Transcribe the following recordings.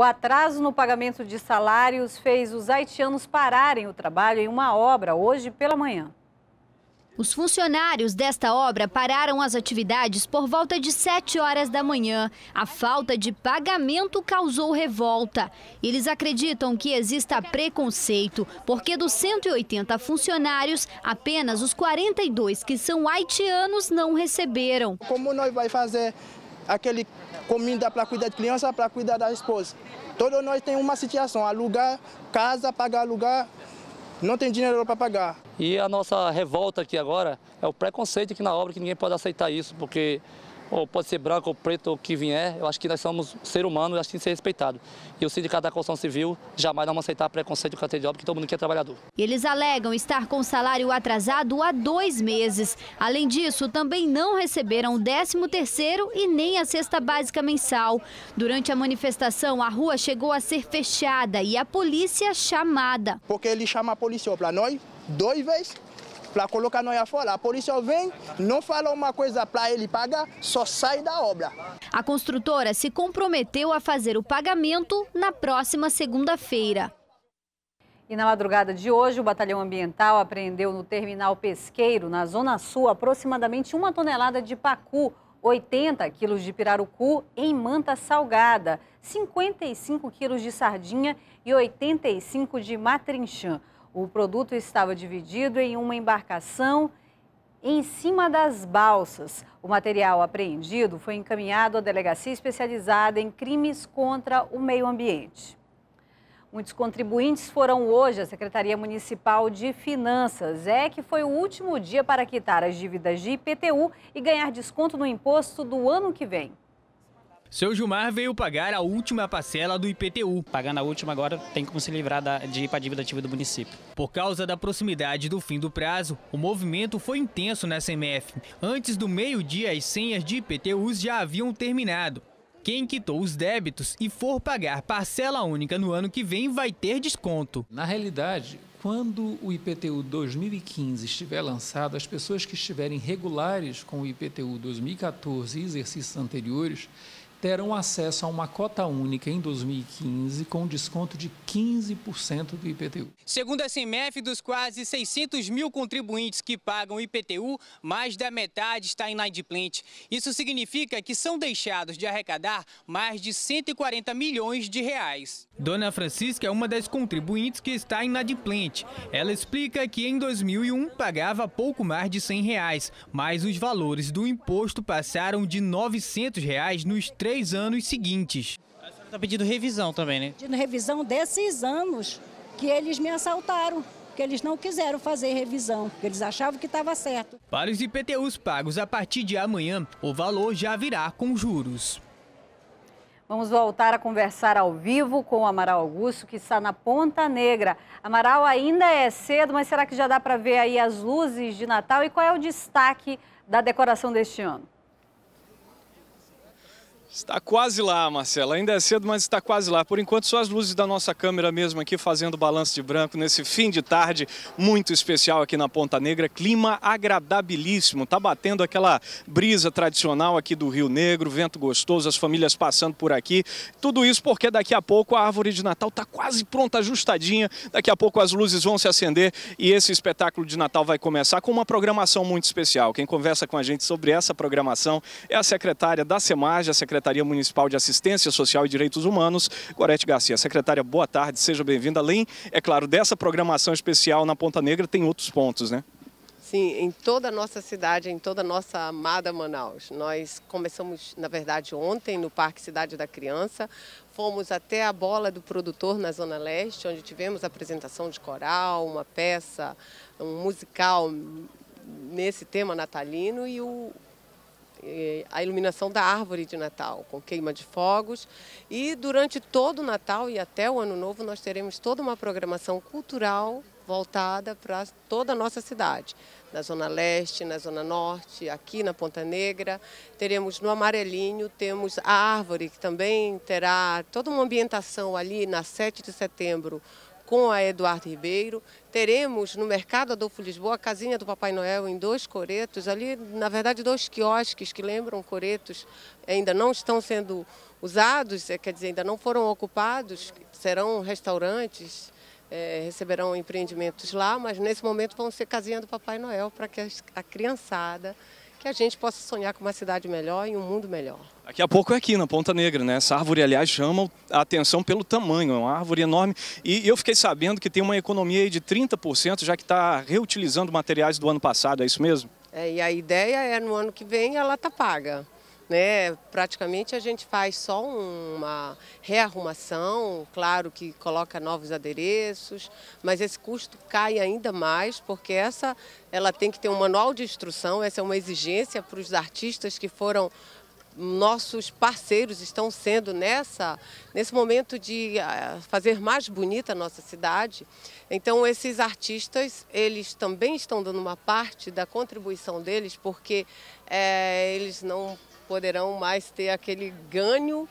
O atraso no pagamento de salários fez os haitianos pararem o trabalho em uma obra hoje pela manhã. Os funcionários desta obra pararam as atividades por volta de 7 horas da manhã. A falta de pagamento causou revolta. Eles acreditam que exista preconceito, porque dos 180 funcionários, apenas os 42 que são haitianos não receberam. Como nós vai fazer aquele comida para cuidar de criança, para cuidar da esposa. Todos nós temos uma situação, alugar casa, pagar alugar, não tem dinheiro para pagar. E a nossa revolta aqui agora é o preconceito aqui na obra, que ninguém pode aceitar isso, porque ou pode ser branco ou preto ou que vier, eu acho que nós somos ser humanos e acho que tem que ser respeitado. E o Sindicato da Construção Civil jamais não aceitar preconceito com a de obra, que todo mundo quer é trabalhador. Eles alegam estar com salário atrasado há dois meses. Além disso, também não receberam o 13 terceiro e nem a cesta básica mensal. Durante a manifestação, a rua chegou a ser fechada e a polícia chamada. Porque ele chama a polícia para nós, dois vezes para colocar noia fora. A polícia vem, não fala uma coisa para ele pagar, só sai da obra. A construtora se comprometeu a fazer o pagamento na próxima segunda-feira. E na madrugada de hoje, o Batalhão Ambiental apreendeu no terminal pesqueiro, na Zona Sul, aproximadamente uma tonelada de pacu, 80 quilos de pirarucu em manta salgada, 55 quilos de sardinha e 85 de matrinchã. O produto estava dividido em uma embarcação em cima das balsas. O material apreendido foi encaminhado à delegacia especializada em crimes contra o meio ambiente. Muitos contribuintes foram hoje à Secretaria Municipal de Finanças. É que foi o último dia para quitar as dívidas de IPTU e ganhar desconto no imposto do ano que vem. Seu Gilmar veio pagar a última parcela do IPTU. Pagando a última agora tem como se livrar da, de ir para a dívida ativa do município. Por causa da proximidade do fim do prazo, o movimento foi intenso na CMF. Antes do meio-dia, as senhas de IPTUs já haviam terminado. Quem quitou os débitos e for pagar parcela única no ano que vem vai ter desconto. Na realidade, quando o IPTU 2015 estiver lançado, as pessoas que estiverem regulares com o IPTU 2014 e exercícios anteriores terão acesso a uma cota única em 2015 com desconto de 15% do IPTU. Segundo a CMF, dos quase 600 mil contribuintes que pagam IPTU, mais da metade está inadimplente. Isso significa que são deixados de arrecadar mais de 140 milhões de reais. Dona Francisca é uma das contribuintes que está inadimplente. Ela explica que em 2001 pagava pouco mais de 100 reais, mas os valores do imposto passaram de 900 reais nos três três anos seguintes. A senhora está pedindo revisão também, né? Pedindo revisão desses anos que eles me assaltaram porque eles não quiseram fazer revisão, porque eles achavam que estava certo. Para os IPTUs pagos a partir de amanhã, o valor já virá com juros. Vamos voltar a conversar ao vivo com o Amaral Augusto, que está na Ponta Negra. Amaral, ainda é cedo, mas será que já dá para ver aí as luzes de Natal? E qual é o destaque da decoração deste ano? Está quase lá, Marcela. Ainda é cedo, mas está quase lá. Por enquanto, só as luzes da nossa câmera mesmo aqui fazendo balanço de branco nesse fim de tarde muito especial aqui na Ponta Negra. Clima agradabilíssimo. Tá batendo aquela brisa tradicional aqui do Rio Negro, vento gostoso, as famílias passando por aqui. Tudo isso porque daqui a pouco a árvore de Natal está quase pronta, ajustadinha. Daqui a pouco as luzes vão se acender e esse espetáculo de Natal vai começar com uma programação muito especial. Quem conversa com a gente sobre essa programação é a secretária da SEMAG, a secretária Secretaria Municipal de Assistência Social e Direitos Humanos, Gorete Garcia. Secretária, boa tarde, seja bem-vinda. Além, é claro, dessa programação especial na Ponta Negra, tem outros pontos, né? Sim, em toda a nossa cidade, em toda a nossa amada Manaus. Nós começamos, na verdade, ontem no Parque Cidade da Criança, fomos até a Bola do Produtor na Zona Leste, onde tivemos apresentação de coral, uma peça, um musical nesse tema natalino e o eh, a iluminação da árvore de Natal, com queima de fogos. E durante todo o Natal e até o Ano Novo, nós teremos toda uma programação cultural voltada para toda a nossa cidade. Na Zona Leste, na Zona Norte, aqui na Ponta Negra. Teremos no Amarelinho, temos a árvore, que também terá toda uma ambientação ali na 7 de setembro com a Eduardo Ribeiro. Teremos no Mercado Adolfo Lisboa a casinha do Papai Noel em dois coretos, ali, na verdade, dois quiosques que lembram coretos, ainda não estão sendo usados, é, quer dizer, ainda não foram ocupados, serão restaurantes. É, receberão empreendimentos lá, mas nesse momento vão ser casinha do Papai Noel para que a criançada que a gente possa sonhar com uma cidade melhor e um mundo melhor. Daqui a pouco é aqui, na Ponta Negra, né? Essa árvore, aliás, chama a atenção pelo tamanho, é uma árvore enorme. E eu fiquei sabendo que tem uma economia aí de 30%, já que está reutilizando materiais do ano passado, é isso mesmo? É, e a ideia é, no ano que vem, ela tá paga. Né? Praticamente a gente faz só uma rearrumação, claro que coloca novos adereços, mas esse custo cai ainda mais porque essa ela tem que ter um manual de instrução, essa é uma exigência para os artistas que foram nossos parceiros estão sendo nessa nesse momento de ah, fazer mais bonita a nossa cidade. Então esses artistas, eles também estão dando uma parte da contribuição deles porque é, eles não poderão mais ter aquele ganho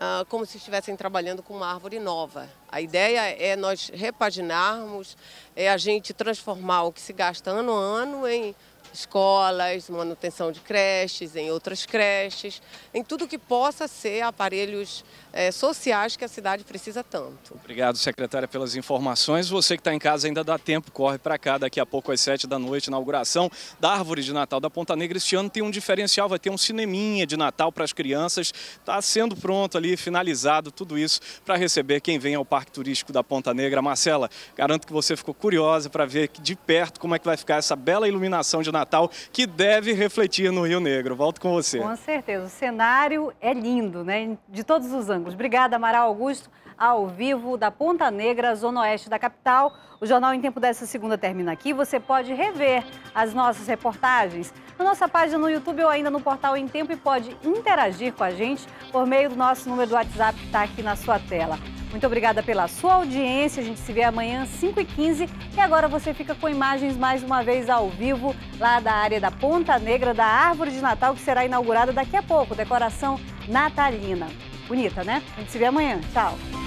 ah, como se estivessem trabalhando com uma árvore nova. A ideia é nós repaginarmos, é a gente transformar o que se gasta ano a ano em escolas, manutenção de creches, em outras creches, em tudo que possa ser aparelhos é, sociais que a cidade precisa tanto. Obrigado, secretária, pelas informações. Você que está em casa ainda dá tempo, corre para cá daqui a pouco às sete da noite, inauguração da Árvore de Natal da Ponta Negra. Este ano tem um diferencial, vai ter um cineminha de Natal para as crianças. Está sendo pronto ali, finalizado, tudo isso para receber quem vem ao Parque Turístico da Ponta Negra. Marcela, garanto que você ficou curiosa para ver de perto como é que vai ficar essa bela iluminação de Natal Natal, que deve refletir no Rio Negro. Volto com você. Com certeza. O cenário é lindo, né? De todos os ângulos. Obrigada, Amaral Augusto ao vivo da Ponta Negra, Zona Oeste da capital. O Jornal em Tempo dessa segunda termina aqui. Você pode rever as nossas reportagens na nossa página no YouTube ou ainda no portal Em Tempo e pode interagir com a gente por meio do nosso número do WhatsApp que está aqui na sua tela. Muito obrigada pela sua audiência. A gente se vê amanhã 5h15. E agora você fica com imagens mais uma vez ao vivo lá da área da Ponta Negra, da Árvore de Natal, que será inaugurada daqui a pouco. Decoração natalina. Bonita, né? A gente se vê amanhã. Tchau.